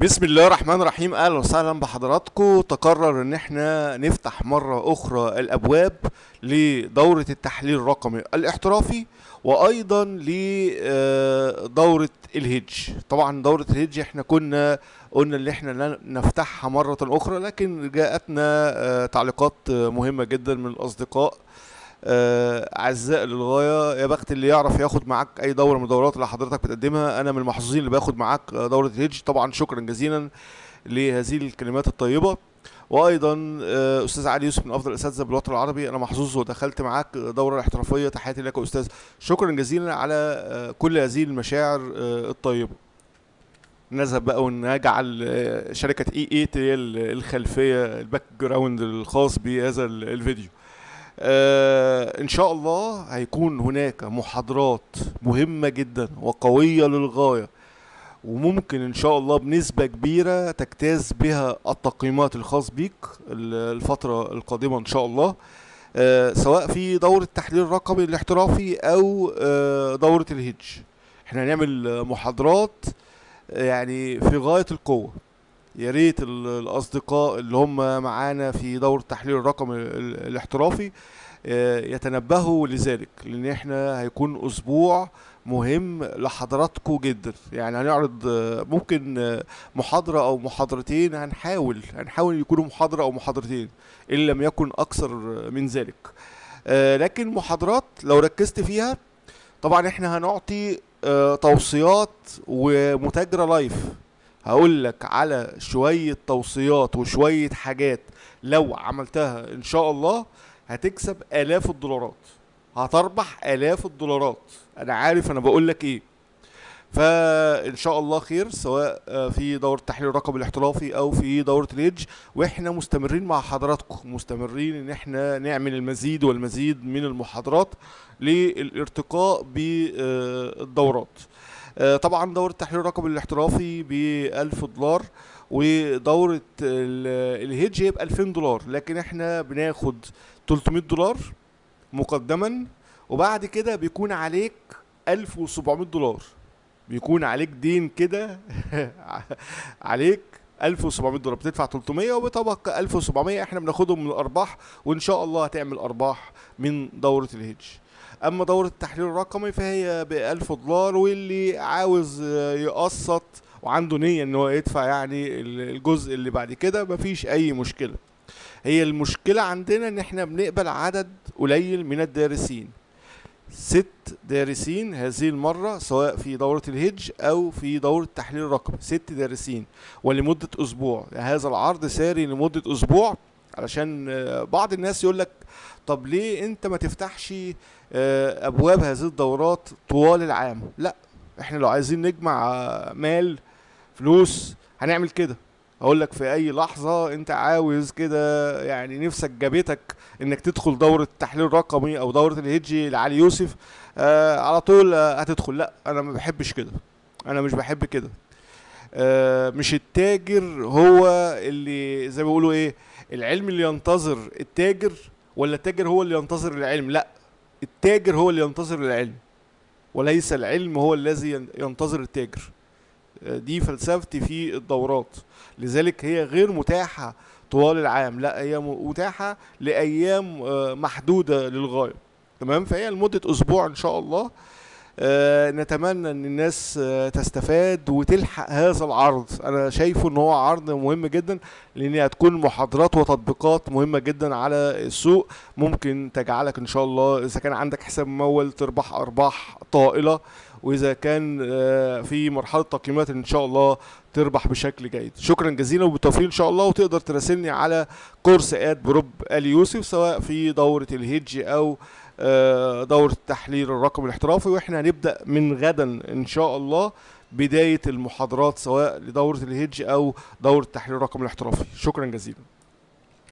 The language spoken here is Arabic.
بسم الله الرحمن الرحيم اهلا وسهلا بحضراتكم تقرر ان احنا نفتح مره اخرى الابواب لدوره التحليل الرقمي الاحترافي وايضا لدوره آه، الهج طبعا دوره الهج احنا كنا قلنا ان احنا نفتحها مره اخرى لكن جاءتنا آه، تعليقات آه، مهمه جدا من الاصدقاء آه، اعزاء للغايه يا بخت اللي يعرف ياخد معاك اي دوره من الدورات اللي حضرتك بتقدمها انا من المحظوظين اللي باخد معاك دوره الهيدج طبعا شكرا جزيلا لهذه الكلمات الطيبه وايضا آه، استاذ علي يوسف من افضل الاساتذه بالوطن العربي انا محظوظ ودخلت معاك دوره احترافيه تحياتي لك يا استاذ شكرا جزيلا على آه، كل هذه المشاعر الطيبه نذهب بقى ونجعل شركه اي اي هي الخلفيه الباك جراوند الخاص بهذا الفيديو آه ان شاء الله هيكون هناك محاضرات مهمه جدا وقويه للغايه وممكن ان شاء الله بنسبه كبيره تجتاز بها التقييمات الخاص بيك الفتره القادمه ان شاء الله آه سواء في دوره التحليل الرقمي الاحترافي او آه دوره الهيدج احنا هنعمل محاضرات آه، يعني في غايه القوه يا ريت الاصدقاء اللي هم معانا في دور تحليل الرقم الاحترافي آه، يتنبهوا لذلك لان احنا هيكون اسبوع مهم لحضراتكم جدا يعني هنعرض آه، ممكن آه، محاضرة أو محاضرتين هنحاول هنحاول يكونوا محاضرة أو محاضرتين إن لم يكن أكثر من ذلك لكن محاضرات لو ركزت فيها طبعا احنا هنعطي توصيات ومتاجرة لايف هقول لك على شوية توصيات وشوية حاجات لو عملتها ان شاء الله هتكسب الاف الدولارات هتربح الاف الدولارات انا عارف انا بقول لك ايه فان شاء الله خير سواء آه، في دوره تحليل الرقم الاحترافي او في دوره ليدج واحنا مستمرين مع حضراتكم مستمرين ان احنا نعمل المزيد والمزيد من المحاضرات للارتقاء بالدورات آه، طبعا دورة تحرير الرقم الاحترافي ب 1000 دولار ودورة الهيدج هيبقى 2000 دولار لكن احنا بناخد 300 دولار مقدما وبعد كده بيكون عليك 1700 دولار بيكون عليك دين كده عليك 1700 دولار بتدفع 300 وبتبقى 1700 احنا بناخدهم من الارباح وان شاء الله هتعمل ارباح من دوره الهيدج اما دوره التحليل الرقمي فهي ب 1000 دولار واللي عاوز آه، يقسط وعنده نيه ان هو يدفع يعني الجزء اللي بعد كده مفيش اي مشكله هي المشكله عندنا ان احنا بنقبل عدد قليل من الدارسين ست دارسين هذه المرة سواء في دورة الهج أو في دورة تحليل الرقم ست دارسين ولمدة أسبوع يعني هذا العرض ساري لمدة أسبوع علشان آه، بعض الناس يقول لك طب ليه انت ما تفتحش آه، ابواب هذه الدورات طوال العام لا احنا لو عايزين نجمع آه، مال فلوس هنعمل كده اقول لك في اي لحظه انت عاوز كده يعني نفسك جابتك انك تدخل دوره التحليل الرقمي او دوره الهيدجي لعلي يوسف على طول هتدخل لا انا ما بحبش كده انا مش بحب كده مش التاجر هو اللي زي ما بيقولوا ايه العلم اللي ينتظر التاجر ولا التاجر هو اللي ينتظر العلم لا التاجر هو اللي ينتظر العلم وليس العلم هو الذي ينتظر التاجر آه، دي فلسفتي في الدورات لذلك هي غير متاحة طوال العام لا هي متاحة لأيام آه، محدودة للغاية تمام فهي لمدة أسبوع إن شاء الله آه، نتمنى ان الناس آه، تستفاد وتلحق هذا العرض انا شايفه ان هو عرض مهم جدا لان هتكون محاضرات وتطبيقات مهمه جدا على السوق ممكن تجعلك ان شاء الله اذا كان عندك حساب ممول تربح ارباح طائله واذا كان آه، في مرحله تقييمات ان شاء الله تربح بشكل جيد شكرا جزيلا وبالتوفيق ان شاء الله وتقدر تراسلني على كورس اد بروب اليوسف سواء في دوره الهيدج او آه، دورة التحليل الرقم الاحترافي واحنا هنبدأ من غدا ان شاء الله بداية المحاضرات سواء لدورة الهيدج او دورة التحليل الرقم الاحترافي شكرا جزيلا